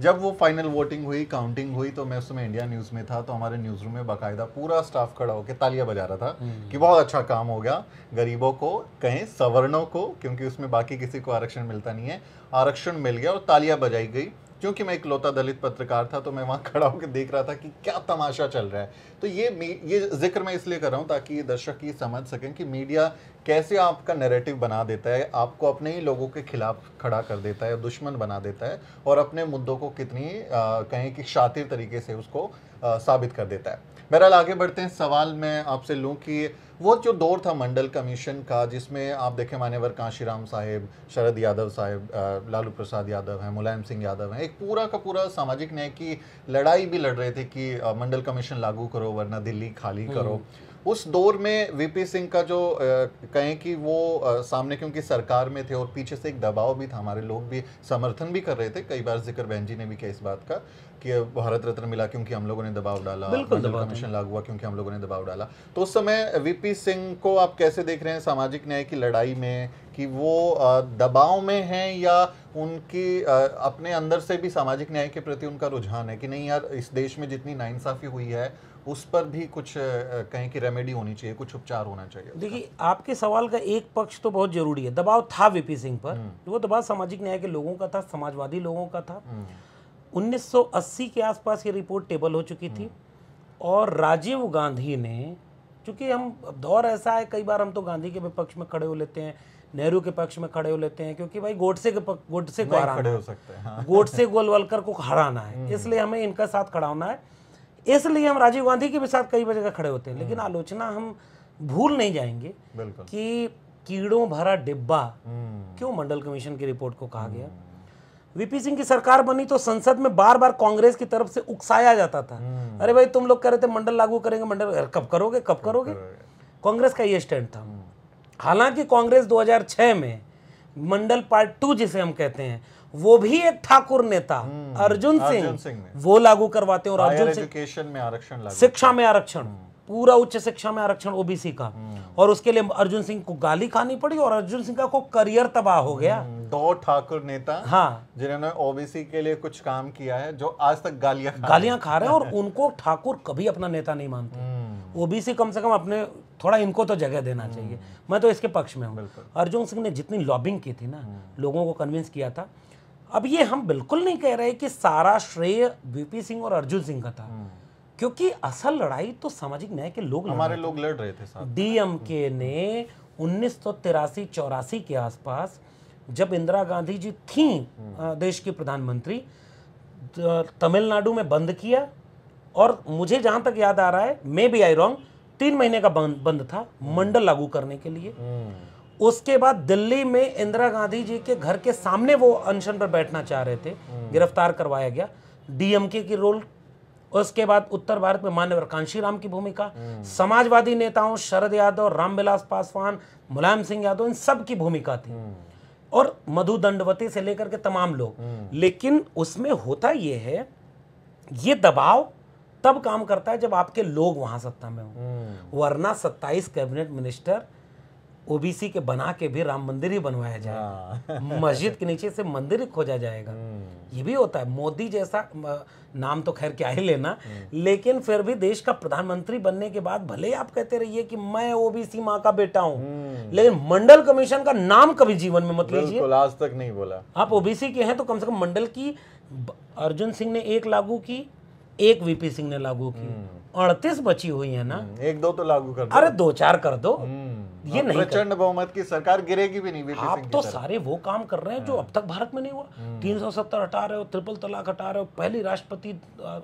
जब वो फाइनल वोटिंग हुई काउंटिंग हुई तो मैं उस समय इंडिया न्यूज़ में था तो हमारे न्यूज़ रूम में बाकायदा पूरा स्टाफ खड़ा होकर तालियां बजा रहा था हम्म। कि बहुत अच्छा काम हो गया गरीबों को कहें सवर्णों को क्योंकि उसमें बाकी किसी को आरक्षण मिलता नहीं है आरक्षण मिल गया और तालियां बजाई गई क्योंकि मैं एक लौता दलित पत्रकार था तो मैं वहाँ खड़ा होकर देख रहा था कि क्या तमाशा चल रहा है तो ये ये जिक्र मैं इसलिए कर रहा हूँ ताकि ये दर्शक ये समझ सकें कि मीडिया कैसे आपका नैरेटिव बना देता है आपको अपने ही लोगों के खिलाफ खड़ा कर देता है दुश्मन बना देता है और अपने मुद्दों को कितनी आ, कहें कि शातिर तरीके से उसको आ, साबित कर देता है बहरहाल आगे बढ़ते हैं सवाल मैं आपसे लूँ कि वो जो दौर था मंडल कमीशन का जिसमें आप देखें मान्यवर कांशीराम साहेब शरद यादव साहेब लालू प्रसाद यादव हैं मुलायम सिंह यादव हैं एक पूरा का पूरा सामाजिक न्याय की लड़ाई भी लड़ रहे थे कि मंडल कमीशन लागू करो वरना दिल्ली खाली करो हम्म। उस दौर में वीपी सिंह का जो कहें कि वो सामने क्योंकि सरकार में थे और पीछे से एक दबाव भी था हमारे लोग भी समर्थन भी कर रहे थे कई बार जिक्र बहन जी ने भी किया इस बात का कि भारत रत्न मिला क्योंकि हम लोगों ने दबाव डाला कमीशन लागू हुआ क्योंकि हम लोगों ने दबाव डाला तो उस समय वीपी सिंह को आप कैसे देख रहे हैं सामाजिक न्याय की लड़ाई में कि वो दबाव में हैं या उनकी अपने अंदर से भी सामाजिक न्याय के प्रति उनका रुझान है कि नहीं यार इस देश में जितनी नाइंसाफ़ी हुई है उस पर भी कुछ कहें कि रेमेडी होनी चाहिए कुछ उपचार होना चाहिए देखिए आपके सवाल का एक पक्ष तो बहुत जरूरी है दबाव था वीपी सिंह पर हम्म। वो दबाव सामाजिक न्याय के लोगों का था समाजवादी लोगों का था 1980 हम्म। के आसपास ये रिपोर्ट टेबल हो चुकी थी हम्म। और राजीव गांधी ने चूंकि हम दौर ऐसा है कई बार हम तो गांधी के पक्ष में खड़े हो लेते हैं नेहरू के पक्ष में खड़े हो लेते हैं क्योंकि भाई गोडसे के गोडसे को हराना खड़े हो सकते हैं हाँ। गोडसे गोलवलकर को हराना है इसलिए हमें इनका साथ खड़ा होना है इसलिए हम राजीव गांधी के भी साथ कई जगह खड़े होते हैं लेकिन आलोचना हम भूल नहीं जाएंगे कि कीड़ों भरा डिब्बा हम्म। क्यों मंडल कमीशन की रिपोर्ट को कहा गया वीपी सिंह की सरकार बनी तो संसद में बार बार कांग्रेस की तरफ से उकसाया जाता था हम्म। अरे भाई तुम लोग कह रहे थे मंडल लागू करेंगे मंडल कब करोगे कब करोगे कांग्रेस का ये स्टैंड था हम्म। हालांकि कांग्रेस 2006 में मंडल पार्ट टू जिसे हम कहते हैं वो भी एक ठाकुर नेता हम्म, अर्जुन सिंह वो लागू करवाते हैं और अर्जुन सिंह एजुकेशन में आरक्षण शिक्षा में आरक्षण हम्म। पूरा उच्च शिक्षा में आरक्षण ओबीसी का हम्म। और उसके लिए अर्जुन सिंह को गाली खानी पड़ी और अर्जुन सिंह का को करियर तबाह हो गया दो ठाकुर नेता हाँ जिन्होंने ओबीसी के लिए कुछ काम किया है जो आज तक गालियां गालियां खा रहे हैं और उनको ठाकुर कभी अपना नेता नहीं मानते ओबीसी कम से कम अपने थोड़ा इनको तो जगह देना चाहिए मैं तो इसके पक्ष में हूँ अर्जुन सिंह ने जितनी लॉबिंग की थी ना लोगों को कन्विंस किया था अब ये हम बिल्कुल नहीं कह रहे कि सारा श्रेय वीपी सिंह और अर्जुन सिंह का था हम्म। क्योंकि असल लड़ाई तो सामाजिक न्याय के लोग हमारे लोग लड़ रहे थे के ने उन्नीस सौ तिरासी चौरासी के आसपास जब इंदिरा गांधी जी थी हम्म। देश की प्रधानमंत्री तमिलनाडु में बंद किया और मुझे जहां तक याद आ रहा है मे बी आई रॉन्ग तीन महीने का बंद बंद था हम्म। मंडल लागू करने के लिए उसके बाद दिल्ली में इंदिरा गांधी जी के घर के सामने वो अनशन पर बैठना चाह रहे थे हम्म। गिरफ्तार करवाया गया डीएमके की रोल उसके बाद उत्तर भारत में मान्यवर कांशीराम की भूमिका हम्म। समाजवादी नेताओं शरद यादव रामविलास पासवान मुलायम सिंह यादव इन सब की भूमिका थी हम्म। और मधु दंडवती से लेकर के तमाम लोग लेकिन उसमें होता यह है ये दबाव तब काम करता है जब आपके लोग वहां सत्ता में हो वरना 27 कैबिनेट मिनिस्टर ओबीसी के बना के भी राम मंदिर ही बनवाया जाए हाँ। मस्जिद के नीचे से मंदिर ही खोजा जाएगा हम्म। ये भी होता है मोदी जैसा नाम तो खैर क्या ही लेना हम्म। लेकिन फिर भी देश का प्रधानमंत्री बनने के बाद भले ही आप कहते रहिए कि मैं ओबीसी माँ का बेटा हूँ हम्म। लेकिन मंडल कमीशन का नाम कभी जीवन में मत लीजिए आज तक नहीं बोला आप ओबीसी के हैं तो कम से कम मंडल की अर्जुन सिंह ने एक लागू की एक वीपी सिंह ने लागू की अड़तीस बची हुई है ना हम्म, एक दो तो लागू कर दो अरे दो चार कर दो हम्म, ये नहीं प्रचंड बहुमत की सरकार गिरेगी भी नहीं आप तो सारे वो काम कर रहे हैं जो हाँ। अब तक भारत में नहीं हुआ हम्म। तीन सौ सत्तर हटा रहे हो ट्रिपल तलाक हटा रहे हो पहली राष्ट्रपति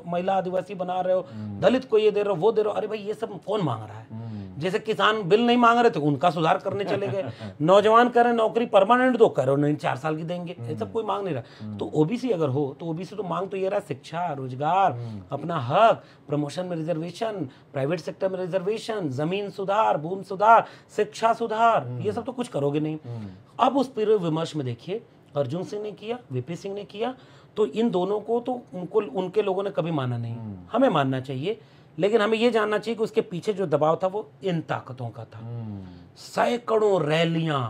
महिला आदिवासी बना रहे हो दलित को ये दे रहे हो वो दे रहे हो अरे भाई ये सब कौन मांग रहा है जैसे किसान बिल नहीं मांग रहे थे उनका सुधार करने चले गए नौजवान कर रहे नौकरी परमानेंट दो करो नहीं चार साल की देंगे ये सब हम्म। कोई मांग नहीं रहा हम्म। तो ओबीसी अगर हो तो ओबीसी तो मांग तो ये रहा शिक्षा रोजगार हम्म। अपना हक प्रमोशन में रिजर्वेशन प्राइवेट सेक्टर में रिजर्वेशन जमीन सुधार भूमि सुधार शिक्षा सुधार ये सब तो कुछ करोगे नहीं अब उस पूर्व विमर्श में देखिए अर्जुन सिंह ने किया वीपी सिंह ने किया तो इन दोनों को तो उनको उनके लोगों ने कभी माना नहीं हमें मानना चाहिए लेकिन हमें ये जानना चाहिए कि उसके पीछे जो दबाव था वो इन ताकतों का था सैकड़ों रैलियां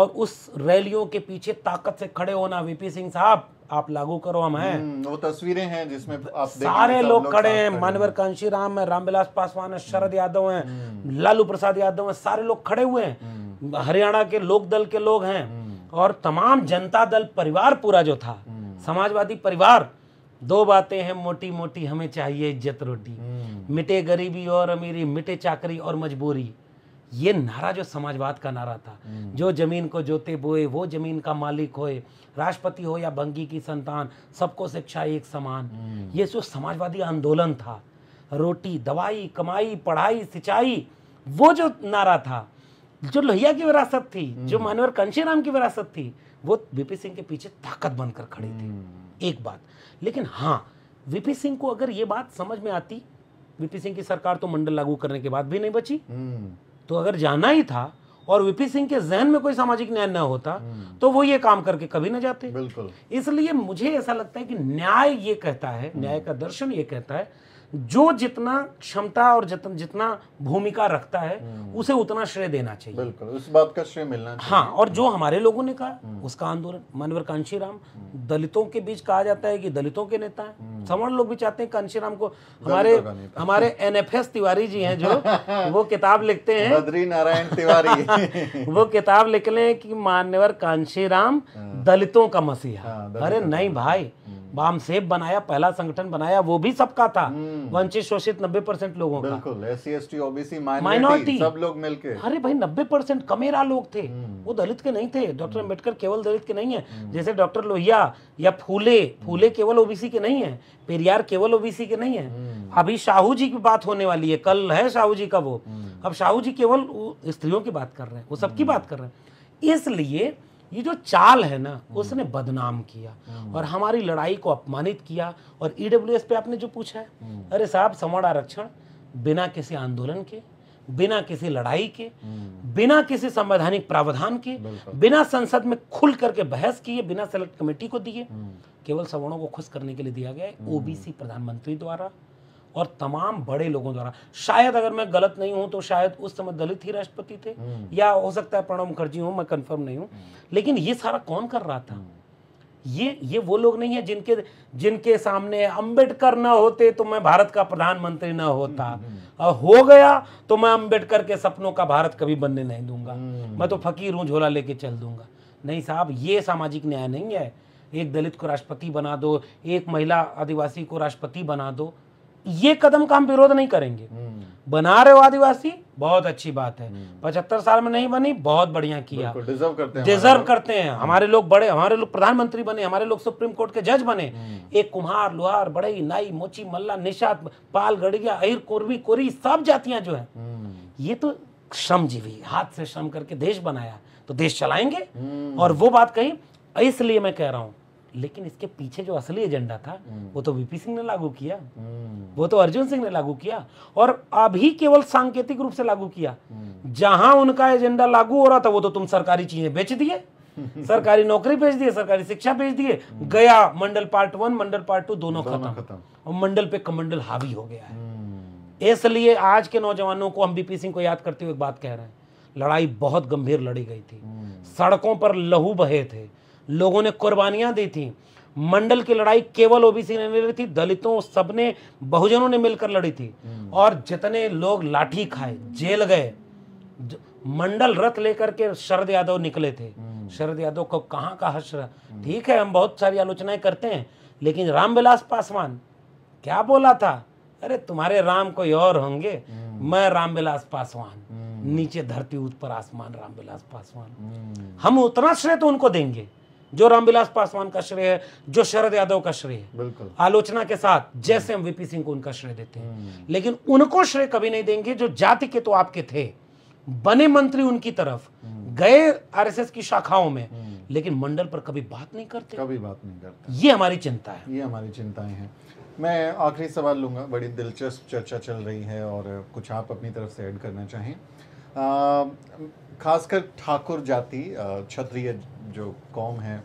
और उस रैलियों के पीछे ताकत से खड़े होना वीपी सिंह साहब आप लागू करो हम हैं हम्म, वो तस्वीरें हैं जिसमें आप सारे लोग खड़े हैं मानवर कांशी राम है रामविलास पासवान है शरद यादव हैं हम्म। लालू प्रसाद यादव हैं सारे लोग खड़े हुए हैं हम्म। हरियाणा के लोक दल के लोग हैं और तमाम जनता दल परिवार पूरा जो था समाजवादी परिवार दो बातें हैं मोटी मोटी हमें चाहिए इज्जत रोटी हम्म। मिटे गरीबी और अमीरी मिटे चाकरी और मजबूरी ये नारा जो समाजवाद का नारा था हम्म। जो जमीन को जोते बोए वो जमीन का मालिक होए राष्ट्रपति हो या बंगी की संतान सबको शिक्षा एक समान हम्म। ये जो समाजवादी आंदोलन था रोटी दवाई कमाई पढ़ाई सिंचाई वो जो नारा था जो लोहिया की विरासत थी जो मानवर कंशीराम की विरासत थी वो बीपी सिंह के पीछे ताकत बनकर खड़ी थी एक बात लेकिन हाँ वीपी सिंह को अगर ये बात समझ में आती वीपी सिंह की सरकार तो मंडल लागू करने के बाद भी नहीं बची हम्म। तो अगर जाना ही था और वीपी सिंह के जहन में कोई सामाजिक न्याय न होता हम्म। तो वो ये काम करके कभी ना जाते बिल्कुल इसलिए मुझे ऐसा लगता है कि न्याय ये कहता है न्याय का दर्शन ये कहता है जो जितना क्षमता और जितन, जितना भूमिका रखता है हम्म। उसे उतना श्रेय देना चाहिए बिल्कुल उस बात का श्रेय मिलना चाहिए हाँ और जो हमारे लोगों ने कहा हम्म। उसका आंदोलन मनवर कांशी राम हम्म। दलितों के बीच कहा जाता है कि दलितों के नेता है समर्ण लोग भी चाहते हैं कांशी राम को हमारे हमारे एन तिवारी जी हैं जो वो किताब लिखते हैं बद्री नारायण तिवारी वो किताब लिख लें कि मान्यवर कांशी राम हाँ। दलितों का मसीहा हाँ, अरे नहीं भाई बामसेब बनाया पहला संगठन बनाया वो भी सबका था हम्म। वंचित शोषित नब्बे परसेंट लोगों का बिल्कुल माइनॉरिटी सब लोग मिलके अरे भाई नब्बे परसेंट कमेरा लोग थे हम्म। वो दलित के नहीं थे डॉक्टर अम्बेडकर हम्म। केवल दलित के नहीं है जैसे डॉक्टर लोहिया या फूले फूले केवल ओबीसी के नहीं है पेरियार केवल ओबीसी के नहीं है अभी शाहू जी की बात होने वाली है कल है शाहू जी का वो अब शाहू जी केवल स्त्रियों की बात कर रहे हैं वो सबकी बात कर रहे हैं इसलिए ये जो चाल है ना हम्म। उसने बदनाम किया हम्म। और हमारी लड़ाई को अपमानित किया और ईडब्ल्यू e पे आपने जो पूछा है हम्म। अरे साहब सवर्ण आरक्षण बिना किसी आंदोलन के बिना किसी लड़ाई के बिना किसी संवैधानिक प्रावधान के बिना संसद में खुल करके बहस किए बिना सेलेक्ट कमेटी को दिए केवल सवर्णों को खुश करने के लिए दिया गया है ओबीसी प्रधानमंत्री द्वारा और तमाम बड़े लोगों द्वारा शायद अगर मैं गलत नहीं हूं तो शायद उस समय दलित ही राष्ट्रपति थे हम्म। या हो सकता है प्रणब मुखर्जी हूं मैं कंफर्म नहीं हूं हम्म। लेकिन ये सारा कौन कर रहा था हम्म। ये ये वो लोग नहीं है जिनके जिनके सामने अंबेडकर ना होते तो मैं भारत का प्रधानमंत्री ना होता और हो गया तो मैं अंबेडकर के सपनों का भारत कभी बनने नहीं दूंगा मैं तो फकीर हूं झोला लेके चल दूंगा नहीं साहब ये सामाजिक न्याय नहीं है एक दलित को राष्ट्रपति बना दो एक महिला आदिवासी को राष्ट्रपति बना दो ये कदम का हम विरोध नहीं करेंगे हम्म। बना रहे हो आदिवासी बहुत अच्छी बात है हम्म। पचहत्तर साल में नहीं बनी बहुत बढ़िया किया डिजर्व करते हैं डिजर्व करते हैं हम्म। हमारे लोग बड़े हमारे लोग प्रधानमंत्री बने हमारे लोग सुप्रीम कोर्ट के जज बने एक कुम्हार लोहार बड़ई नाई मोची मल्ला निषाद पाल गड़िया अहिर कोरवी कोरी सब जातियां जो है ये तो श्रम जीवी हाथ से श्रम करके देश बनाया तो देश चलाएंगे और वो बात कही इसलिए मैं कह रहा हूं लेकिन इसके पीछे जो असली एजेंडा था वो हम्म। तो वीपी सिंह ने लागू किया हम्म। वो तो अर्जुन सिंह ने लागू किया और अभी केवल सांकेतिक रूप से लागू किया हम्म। जहां उनका एजेंडा लागू हो रहा था वो तो तुम सरकारी चीजें बेच दिए सरकारी नौकरी भेज दिए सरकारी शिक्षा भेज दिए गया Mandal part one Mandal part two दोनों, खत्म और मंडल पे कमंडल हावी हो गया है इसलिए आज के नौजवानों को हम बीपी सिंह को याद करते हुए एक बात कह रहे हैं लड़ाई बहुत गंभीर लड़ी गई थी सड़कों पर लहू बहे थे लोगों ने कुर्बानियां दी थी मंडल की लड़ाई केवल ओबीसी ने नहीं लड़ी थी दलितों सबने बहुजनों ने मिलकर लड़ी थी हम्म। और जितने लोग लाठी खाए जेल गए मंडल रथ लेकर के शरद यादव निकले थे हम्म। शरद यादव को कहाँ का हश्र हम्म। ठीक है हम बहुत सारी आलोचनाएं करते हैं लेकिन रामविलास पासवान क्या बोला था अरे तुम्हारे राम कोई और होंगे मैं रामविलास पासवान नीचे धरती ऊपर आसमान रामविलास पासवान हम उतना श्रेय तो उनको देंगे जो रामविलास पासवान का श्रेय है जो शरद यादव का श्रेय है बिल्कुल आलोचना के साथ जैसे हम वीपी सिंह को उनका श्रेय देते हैं हम्म। लेकिन उनको श्रेय कभी नहीं देंगे जो जाति के तो आपके थे बने मंत्री उनकी तरफ हम्म। गए आरएसएस की शाखाओं में हम्म। लेकिन मंडल पर कभी बात नहीं करते कभी बात नहीं करते ये हमारी चिंता है ये हमारी चिंताएं हैं मैं आखिरी सवाल लूंगा बड़ी दिलचस्प चर्चा चल रही है और कुछ आप अपनी तरफ से ऐड करना चाहें खासकर ठाकुर जाति क्षत्रिय जो कौम है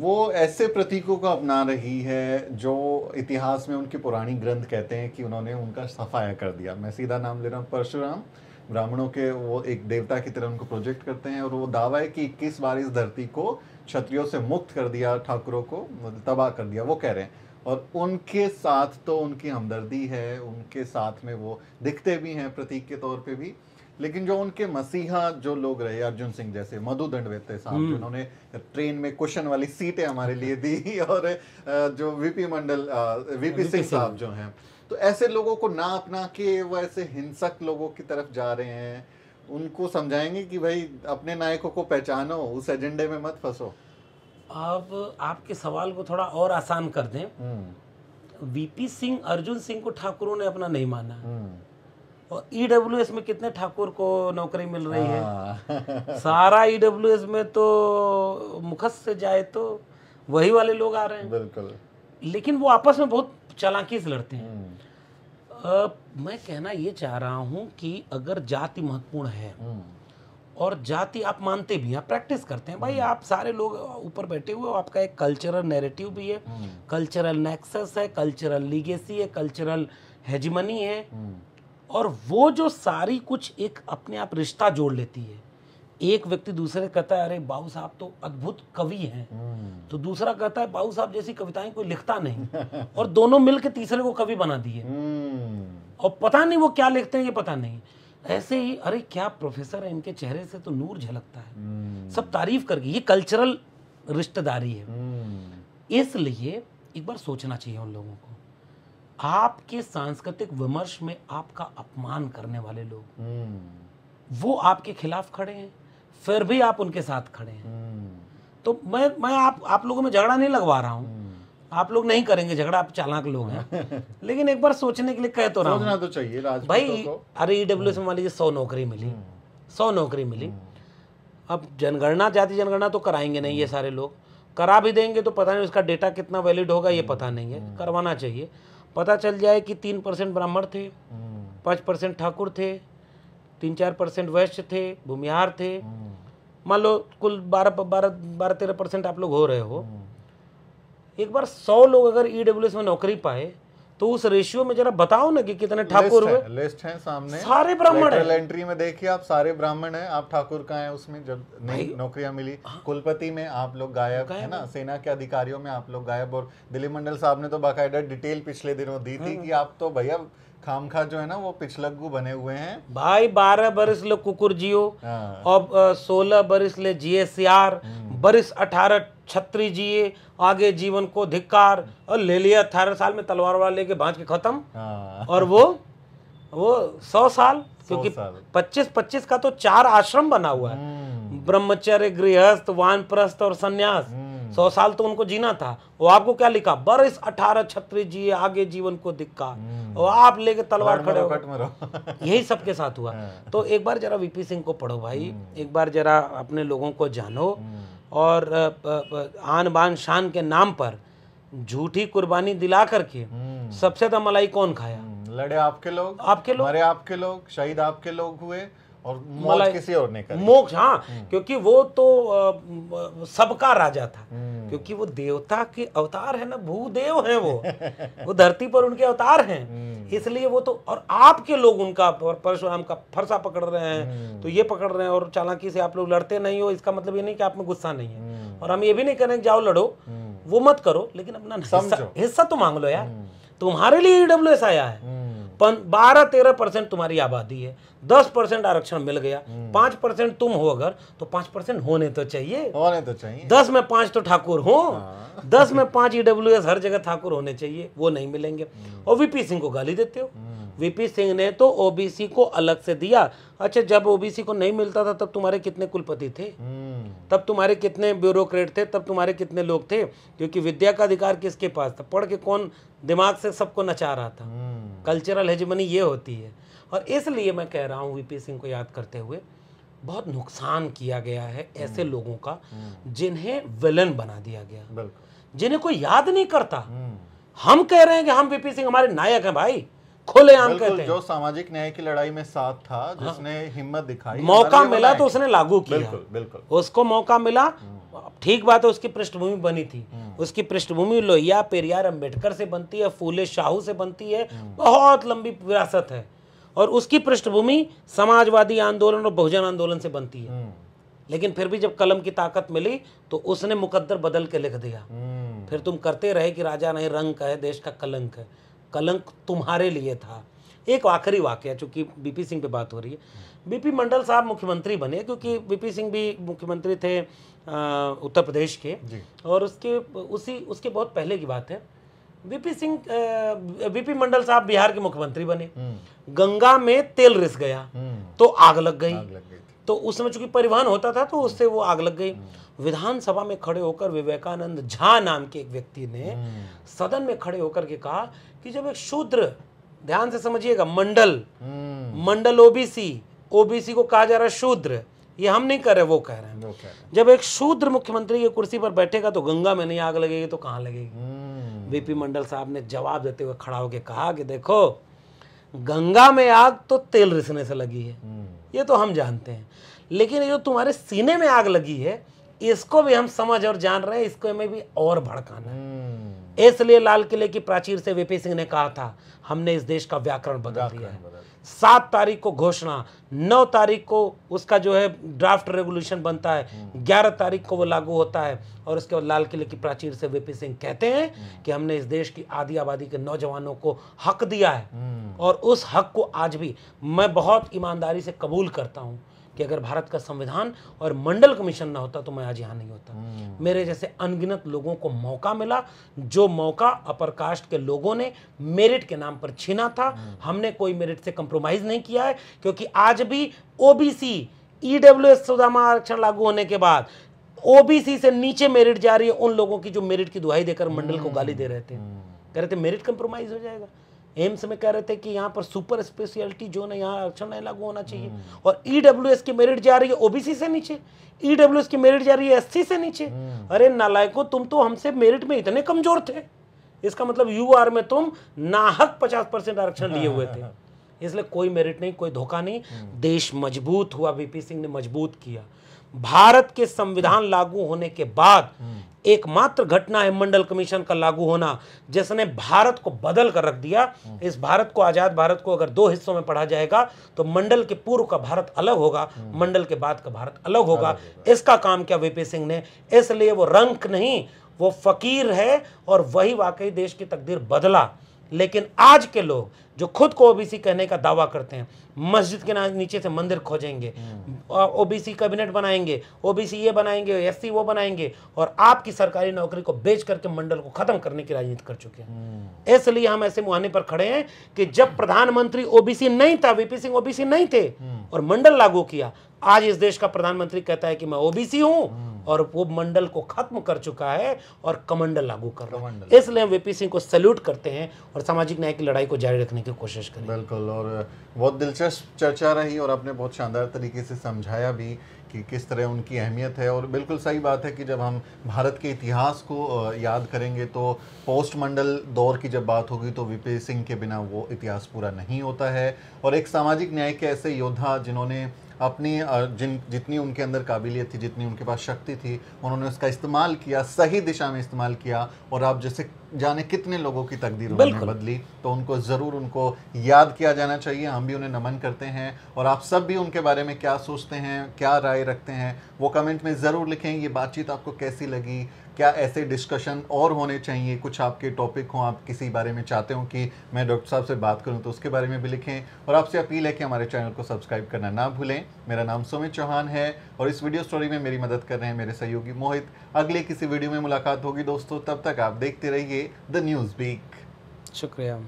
वो ऐसे प्रतीकों को अपना रही है जो इतिहास में उनके पुरानी ग्रंथ कहते हैं कि उन्होंने उनका सफाया कर दिया मैं सीधा नाम ले रहा हूँ परशुराम ब्राह्मणों के वो एक देवता की तरह उनको प्रोजेक्ट करते हैं और वो दावा है कि इक्कीस बार इस धरती को क्षत्रियों से मुक्त कर दिया ठाकुरों को तबाह कर दिया वो कह रहे हैं और उनके साथ तो उनकी हमदर्दी है उनके साथ में वो दिखते भी हैं प्रतीक के तौर पे भी लेकिन जो उनके मसीहा जो लोग रहे अर्जुन सिंह जैसे मधु दंडवेते साहब हम्म। जिन्होंने ट्रेन में क्वेश्चन वाली सीटें हमारे लिए दी और जो वीपी मंडल वीपी सिंह साहब जो हैं तो ऐसे लोगों को ना अपना के वो ऐसे हिंसक लोगों की तरफ जा रहे हैं उनको समझाएंगे कि भाई अपने नायकों को पहचानो उस एजेंडे में मत फंसो अब आपके सवाल को थोड़ा और आसान कर दें वीपी हम्म। सिंह अर्जुन सिंह को ठाकुरों ने अपना नहीं माना हम्म। और ईडब्ल्यूएस e में कितने ठाकुर को नौकरी मिल रही है हाँ। सारा ईडब्ल्यूएस e में तो मुखस से जाए तो वही वाले लोग आ रहे हैं बिल्कुल लेकिन वो आपस में बहुत चालाकी से लड़ते हैं आ, हम्म। मैं कहना ये चाह रहा हूँ कि अगर जाति महत्वपूर्ण है हम्म। और जाति आप मानते भी हैं प्रैक्टिस करते हैं भाई हम्म। आप सारे लोग ऊपर बैठे हुए आपका एक कल्चरल नेरेटिव भी है कल्चरल नेक्सस है कल्चरल लीगेसी है कल्चरल हेजमनी है और वो जो सारी कुछ एक अपने आप रिश्ता जोड़ लेती है एक व्यक्ति दूसरे कहता है अरे बाबू साहब तो अद्भुत कवि हैं हम्म। तो दूसरा कहता है बाबू साहब जैसी कविताएं कोई लिखता नहीं और दोनों मिलकर तीसरे को कवि बना दिए हम्म। और पता नहीं वो क्या लिखते हैं ये पता नहीं ऐसे ही अरे क्या प्रोफेसर है इनके चेहरे से तो नूर झलकता है हम्म। सब तारीफ करके ये कल्चरल रिश्तेदारी है इसलिए एक बार सोचना चाहिए उन लोगों को आपके सांस्कृतिक विमर्श में आपका अपमान करने वाले लोग hmm. वो आपके खिलाफ खड़े हैं फिर भी आप उनके साथ खड़े हैं hmm. तो मैं मैं आप आप लोगों में झगड़ा नहीं लगवा रहा हूँ हम्म। आप लोग नहीं करेंगे झगड़ा आप चालाक लोग हैं लेकिन एक बार सोचने के लिए कह तो रहा तो चाहिए भाई तो अरे ईडब्ल्यू e मान लीजिए सौ नौकरी मिली सौ नौकरी मिली अब जनगणना जाति जनगणना तो कराएंगे नहीं ये सारे लोग करा भी देंगे तो पता नहीं उसका डेटा कितना वैलिड होगा ये पता नहीं है करवाना चाहिए पता चल जाए कि तीन परसेंट ब्राह्मण थे पाँच परसेंट ठाकुर थे तीन चार परसेंट वैश्य थे भूमिहार थे मान लो कुल बारह बारह बारह तेरह परसेंट आप लोग हो रहे हो एक बार सौ लोग अगर ई e में नौकरी पाए तो उस रेशियो में जरा बताओ ना कि कितने ठाकुर हुए लिस्ट है सामने सारे ब्राह्मण है एंट्री में देखिए आप सारे ब्राह्मण है आप ठाकुर का है उसमें जब नई नौकरियां मिली हाँ। कुलपति में आप लोग गायब, है ना सेना के अधिकारियों में आप लोग गायब और दिलीप मंडल साहब ने तो बाकायदा डिटेल पिछले दिनों दी थी हाँ। कि आप तो भैया खामखा जो है ना वो पिछलग्गू बने हुए हैं भाई बारह बरिस ले कुकुर जियो और हाँ। सोलह बरिस ले जिए सियार बरिस अठारह छत्री जिए आगे जीवन को धिक्कार और ले लिया अठारह साल में तलवार वाला लेके भाज के खत्म हाँ। और वो वो सौ साल क्योंकि पच्चीस पच्चीस का तो चार आश्रम बना हुआ है हम्म। ब्रह्मचर्य गृहस्थ वानप्रस्थ और संन्यास हम्म। सौ साल तो उनको जीना था वो आपको क्या लिखा बरस अठारह छत्री जिए आगे जीवन को दिखा और हम्म। आप लेके तलवार खड़े हो यही सबके साथ हुआ हाँ। तो एक बार जरा वीपी सिंह को पढ़ो भाई हम्म। एक बार जरा अपने लोगों को जानो हम्म। और आन बान शान के नाम पर झूठी कुर्बानी दिला करके सबसे ज्यादा तो मलाई कौन खाया लड़े आपके लोग आपके लोग मरे आपके लोग शहीद आपके लोग हुए और मोक्ष किसी और ने मोक्ष हाँ हम्म। क्योंकि वो तो सबका राजा था हम्म। क्योंकि वो देवता के अवतार है ना भूदेव है वो वो धरती पर उनके अवतार हैं हम्म। इसलिए वो तो और आपके लोग उनका परशुराम का फरसा पकड़ रहे हैं तो ये पकड़ रहे हैं और चालाकी से आप लोग लड़ते नहीं हो इसका मतलब ये नहीं कि आप में गुस्सा नहीं है और हम ये भी नहीं करें जाओ लड़ो वो मत करो लेकिन अपना हिस्सा तो मांग लो यार तुम्हारे लिए ईडब्ल्यू e आया है बारह तेरह परसेंट तुम्हारी आबादी है दस परसेंट आरक्षण मिल गया हम्म। पांच परसेंट तुम हो अगर तो पांच परसेंट होने तो चाहिए होने तो चाहिए दस में पांच तो ठाकुर हो हाँ। दस में पांच ईडब्ल्यू e हर जगह ठाकुर होने चाहिए वो नहीं मिलेंगे हम्म। और वीपी सिंह को गाली देते हो वीपी हम्म। सिंह ने तो ओबीसी को अलग से दिया अच्छा जब ओबीसी को नहीं मिलता था तब तुम्हारे कितने कुलपति थे तब तुम्हारे कितने ब्यूरोक्रेट थे तब तुम्हारे कितने लोग थे क्योंकि विद्या का अधिकार किसके पास था पढ़ के कौन दिमाग से सबको नचा रहा था कल्चरल हेजमनी ये होती है और इसलिए मैं कह रहा हूँ वीपी सिंह को याद करते हुए बहुत नुकसान किया गया है ऐसे हम्म। लोगों का हम्म। जिन्हें विलन बना दिया गया जिन्हें कोई याद नहीं करता हम्म। हम कह रहे हैं कि हम वीपी सिंह हमारे नायक हैं भाई खुले आम कहते हैं जो सामाजिक न्याय की लड़ाई में साथ था हाँ। जिसने हिम्मत दिखाई मौका मिला तो उसने लागू किया बिल्कुल बिल्कुल उसको मौका मिला ठीक बात है उसकी पृष्ठभूमि बनी थी उसकी पृष्ठभूमि लोहिया पेरियार अंबेडकर से बनती है फूले शाहू से बनती है बहुत लंबी विरासत है और उसकी पृष्ठभूमि समाजवादी आंदोलन और बहुजन आंदोलन से बनती है हम्म। लेकिन फिर भी जब कलम की ताकत मिली तो उसने मुकद्दर बदल के लिख दिया हम्म। फिर तुम करते रहे कि राजा नहीं रंग का है देश का कलंक है कलंक तुम्हारे लिए था एक आखिरी वाक्य चूंकि बीपी सिंह पे बात हो रही है बीपी मंडल साहब मुख्यमंत्री बने क्योंकि बीपी सिंह भी मुख्यमंत्री थे उत्तर प्रदेश के और उसके उसी उसके बहुत पहले की बात है बीपी सिंह बीपी मंडल साहब बिहार के मुख्यमंत्री बने हम्म। गंगा में तेल रिस गया हम्म। तो आग लग गई, तो उस समय चूंकि परिवहन होता था तो उससे वो आग लग गई हम्म। विधानसभा में खड़े होकर विवेकानंद झा नाम के एक व्यक्ति ने सदन में खड़े होकर के कहा कि जब एक शूद्र ध्यान से समझिएगा मंडल मंडल ओबीसी ओबीसी को कहा जा रहा है शूद्र ये हम नहीं कर रहे वो कह रहे हैं जब एक शूद्र मुख्यमंत्री की कुर्सी पर बैठेगा तो गंगा में नहीं आग लगेगी तो कहाँ लगेगी वीपी मंडल साहब ने जवाब देते हुए खड़ा होकर कहा कि देखो गंगा में आग तो तेल रिसने से लगी है हम्म। ये तो हम जानते हैं लेकिन ये जो तुम्हारे सीने में आग लगी है इसको भी हम समझ और जान रहे हैं इसको हमें भी और भड़काना है हम्म। इसलिए लाल किले की प्राचीर से वीपी सिंह ने कहा था हमने इस देश का व्याकरण बदल दिया है सात तारीख को घोषणा नौ तारीख को उसका जो है ड्राफ्ट रेगुलेशन बनता है ग्यारह तारीख को वो लागू होता है और उसके बाद लाल किले की प्राचीर से वीपी सिंह कहते हैं कि हमने इस देश की आधी आबादी के नौजवानों को हक दिया है हम्म। और उस हक को आज भी मैं बहुत ईमानदारी से कबूल करता हूँ कि अगर भारत का संविधान और मंडल कमीशन ना होता तो मैं आज यहाँ नहीं होता हम्म। मेरे जैसे अनगिनत लोगों को मौका मिला जो मौका अपर कास्ट के लोगों ने मेरिट के नाम पर छीना था हम्म। हमने कोई मेरिट से कंप्रोमाइज़ नहीं किया है क्योंकि आज भी ओबीसी ईडब्ल्यू एस सुदामा आरक्षण लागू होने के बाद ओबीसी से नीचे मेरिट जा रही है उन लोगों की जो मेरिट की दुहाई देकर मंडल को गाली दे रहे थे हम्म। कह रहे थे मेरिट कंप्रोमाइज हो जाएगा एम्स में कह रहे थे कि यहाँ पर सुपर स्पेशलिटी जोन है यहाँ आरक्षण नहीं लागू होना चाहिए और ई e की मेरिट जा रही है ओबीसी से नीचे ई e की मेरिट जा रही है एस से नीचे हम्म। अरे नालायको तुम तो हमसे मेरिट में इतने कमजोर थे इसका मतलब यू आर में तुम नाहक पचास परसेंट आरक्षण लिए हुए थे इसलिए कोई मेरिट नहीं कोई धोखा नहीं हम्म। देश मजबूत हुआ वीपी सिंह ने मजबूत किया भारत के संविधान लागू होने के बाद एकमात्र घटना है मंडल कमीशन का लागू होना जिसने भारत को बदल कर रख दिया इस भारत को आजाद भारत को अगर दो हिस्सों में पढ़ा जाएगा तो मंडल के पूर्व का भारत अलग होगा मंडल के बाद का भारत अलग होगा इसका काम किया वीपी सिंह ने इसलिए वो रंक नहीं वो फकीर है और वही वाकई देश की तकदीर बदला लेकिन आज के लोग जो खुद को ओबीसी कहने का दावा करते हैं मस्जिद के नीचे से मंदिर खोजेंगे ओबीसी हम्म। कैबिनेट बनाएंगे ओबीसी ये बनाएंगे एससी वो बनाएंगे और आपकी सरकारी नौकरी को बेच करके मंडल को खत्म करने की राजनीति कर चुके हैं हम्म। इसलिए हम ऐसे मुहाने पर खड़े हैं कि जब प्रधानमंत्री ओबीसी नहीं था वीपी सिंह ओबीसी नहीं थे हम्म। और मंडल लागू किया आज इस देश का प्रधानमंत्री कहता है कि मैं ओबीसी हूं और वो मंडल को खत्म कर चुका है और कमंडल लागू कर रहा है इसलिए हम वीपी सिंह को सैल्यूट करते हैं और सामाजिक न्याय की लड़ाई को जारी रखने की कोशिश करें बिल्कुल और बहुत दिलचस्प चर्चा रही और आपने बहुत शानदार तरीके से समझाया भी कि किस तरह उनकी अहमियत है और बिल्कुल सही बात है कि जब हम भारत के इतिहास को याद करेंगे तो पोस्ट मंडल दौर की जब बात होगी तो वीपी सिंह के बिना वो इतिहास पूरा नहीं होता है और एक सामाजिक न्याय के ऐसे योद्धा जिन्होंने अपनी जिन जितनी उनके अंदर काबिलियत थी जितनी उनके पास शक्ति थी उन्होंने उसका इस्तेमाल किया सही दिशा में इस्तेमाल किया और आप जैसे जाने कितने लोगों की तकदीर उन्होंने बदली तो उनको ज़रूर उनको याद किया जाना चाहिए हम भी उन्हें नमन करते हैं और आप सब भी उनके बारे में क्या सोचते हैं क्या राय रखते हैं वो कमेंट में ज़रूर लिखें ये बातचीत आपको कैसी लगी क्या ऐसे डिस्कशन और होने चाहिए कुछ आपके टॉपिक हों आप किसी बारे में चाहते हो कि मैं डॉक्टर साहब से बात करूं तो उसके बारे में भी लिखें और आपसे अपील है कि हमारे चैनल को सब्सक्राइब करना ना भूलें मेरा नाम सुमित चौहान है और इस वीडियो स्टोरी में मेरी मदद कर रहे हैं मेरे सहयोगी मोहित अगले किसी वीडियो में मुलाकात होगी दोस्तों तब तक आप देखते रहिए द न्यूज़ वीक शुक्रिया